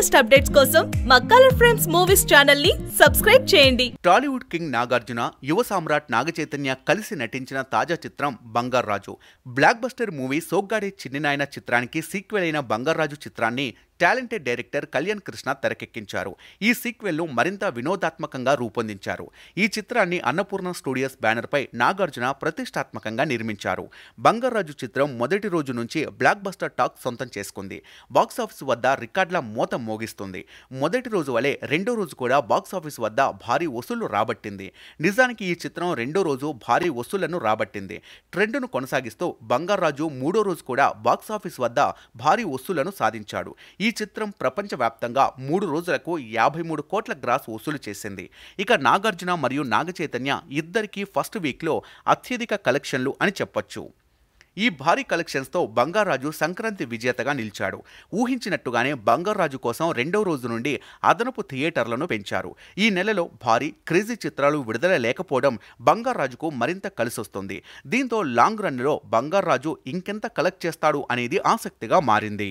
latest updates కోసం మా colour friends movies channel ని సబ్స్క్రైబ్ చేయండి టాలీవుడ్ కింగ్ నాగార్జున యువ సామ్రాట్ నాగచైతన్య కలిసి నటించిన తాజా చిత్రం Raju blockbuster movie Soggade Nayana చిత్రానికి సీక్వెల్ అయిన బంగారాజు చిత్రాన్ని టాలెంటెడ్ డైరెక్టర్ కళ్యాణ్ కృష్ణ తెరకెక్కించారు ఈ సీక్వెల్ను మరింత వినోదాత్మకంగా రూపొందించారు ఈ చిత్రాన్ని అన్నపూర్ణ స్టూడియోస్ బ్యానర్పై నాగార్జున ప్రతిష్టాత్మకంగా నిర్మించారు బంగారాజు చిత్రం మొదటి రోజు నుంచి బ్లాక్ బస్టర్ టాక్ సొంతం చేసుకుంది బాక్సాఫీస్ వద్ద రికార్డుల మోత మోగిస్తుంది మొదటి రోజు వలె రెండో రోజు కూడా బాక్సాఫీస్ వద్ద భారీ వసూళ్లు రాబట్టింది నిజానికి ఈ చిత్రం రెండో రోజు భారీ వసూళ్లను రాబట్టింది ట్రెండ్ను కొనసాగిస్తూ బంగారాజు మూడో రోజు కూడా బాక్సాఫీస్ వద్ద భారీ వసూళ్లను సాధించాడు ఈ ఈ చిత్రం ప్రపంచవ్యాప్తంగా మూడు రోజులకు యాభై మూడు కోట్ల గ్రాస్ వసూలు చేసింది ఇక నాగార్జున మరియు నాగచైతన్య ఇద్దరికీ ఫస్ట్ వీక్లో అత్యధిక కలెక్షన్లు అని చెప్పొచ్చు ఈ భారీ కలెక్షన్స్తో బంగారాజు సంక్రాంతి విజేతగా నిలిచాడు ఊహించినట్టుగానే బంగారాజు కోసం రెండవ రోజు నుండి అదనపు థియేటర్లను పెంచారు ఈ నెలలో భారీ క్రేజీ చిత్రాలు విడుదల లేకపోవడం బంగారాజుకు మరింత కలిసొస్తుంది దీంతో లాంగ్ రన్లో బంగారాజు ఇంకెంత కలెక్ట్ చేస్తాడు అనేది ఆసక్తిగా మారింది